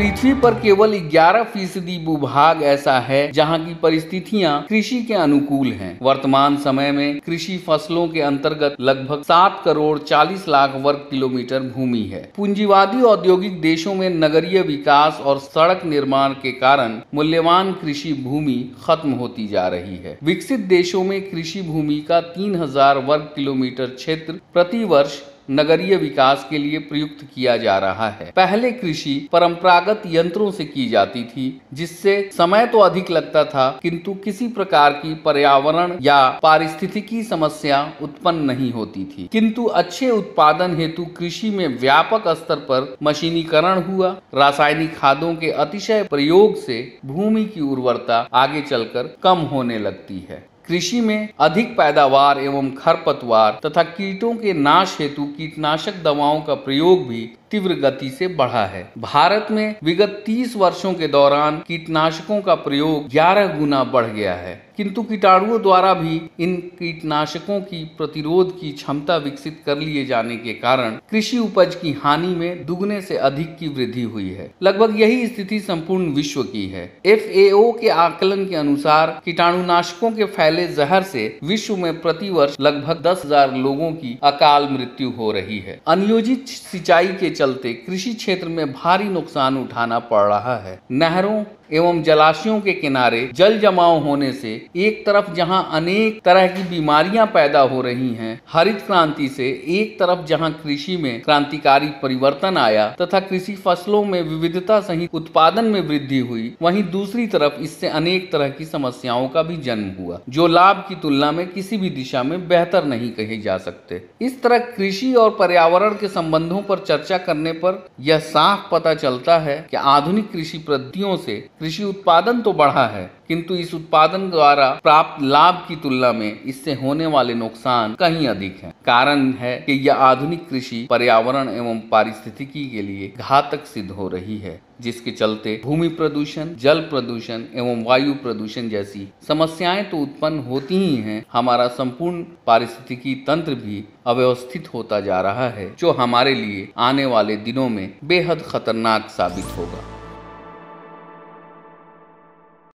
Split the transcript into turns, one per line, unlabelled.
पृथ्वी पर केवल 11 फीसदी भूभाग ऐसा है जहां की परिस्थितियां कृषि के अनुकूल हैं। वर्तमान समय में कृषि फसलों के अंतर्गत लगभग 7 करोड़ 40 लाख वर्ग किलोमीटर भूमि है पूंजीवादी औद्योगिक देशों में नगरीय विकास और सड़क निर्माण के कारण मूल्यवान कृषि भूमि खत्म होती जा रही है विकसित देशों में कृषि भूमि का तीन वर्ग किलोमीटर क्षेत्र प्रति वर्ष नगरीय विकास के लिए प्रयुक्त किया जा रहा है पहले कृषि परंपरागत यंत्रों से की जाती थी जिससे समय तो अधिक लगता था किंतु किसी प्रकार की पर्यावरण या पारिस्थितिकी समस्या उत्पन्न नहीं होती थी किंतु अच्छे उत्पादन हेतु कृषि में व्यापक स्तर पर मशीनीकरण हुआ रासायनिक खादों के अतिशय प्रयोग से भूमि की उर्वरता आगे चलकर कम होने लगती है कृषि में अधिक पैदावार एवं खरपतवार तथा कीटों के नाश हेतु कीटनाशक दवाओं का प्रयोग भी तीव्र गति से बढ़ा है भारत में विगत 30 वर्षों के दौरान कीटनाशकों का प्रयोग 11 गुना बढ़ गया है किंतु कीटाणुओं द्वारा भी इन कीटनाशकों की प्रतिरोध की क्षमता विकसित कर लिए जाने के कारण कृषि उपज की हानि में दुगने से अधिक की वृद्धि हुई है लगभग यही स्थिति संपूर्ण विश्व की है एफ के आकलन के अनुसार कीटाणुनाशकों के फैले जहर से विश्व में प्रति वर्ष लगभग दस लोगों की अकाल मृत्यु हो रही है अनियोजित सिंचाई के चलते कृषि क्षेत्र में भारी नुकसान उठाना पड़ रहा है नहरों एवं जलाशयों के किनारे जल जमाव होने से एक तरफ जहां अनेक तरह की बीमारियां पैदा हो रही हैं हरित क्रांति से एक तरफ जहां कृषि में क्रांतिकारी परिवर्तन आया तथा कृषि फसलों में विविधता सहित उत्पादन में वृद्धि हुई वहीं दूसरी तरफ इससे अनेक तरह की समस्याओं का भी जन्म हुआ जो लाभ की तुलना में किसी भी दिशा में बेहतर नहीं कहे जा सकते इस तरह कृषि और पर्यावरण के संबंधों पर चर्चा करने पर यह साफ पता चलता है कि आधुनिक कृषि पद्धतियों से कृषि उत्पादन तो बढ़ा है किंतु इस उत्पादन द्वारा प्राप्त लाभ की तुलना में इससे होने वाले नुकसान कहीं अधिक है कारण है कि यह आधुनिक कृषि पर्यावरण एवं पारिस्थितिकी के लिए घातक सिद्ध हो रही है जिसके चलते भूमि प्रदूषण जल प्रदूषण एवं वायु प्रदूषण जैसी समस्याएं तो उत्पन्न होती ही हैं हमारा संपूर्ण पारिस्थितिकी तंत्र भी अव्यवस्थित होता जा रहा है जो हमारे लिए आने वाले दिनों में बेहद खतरनाक साबित होगा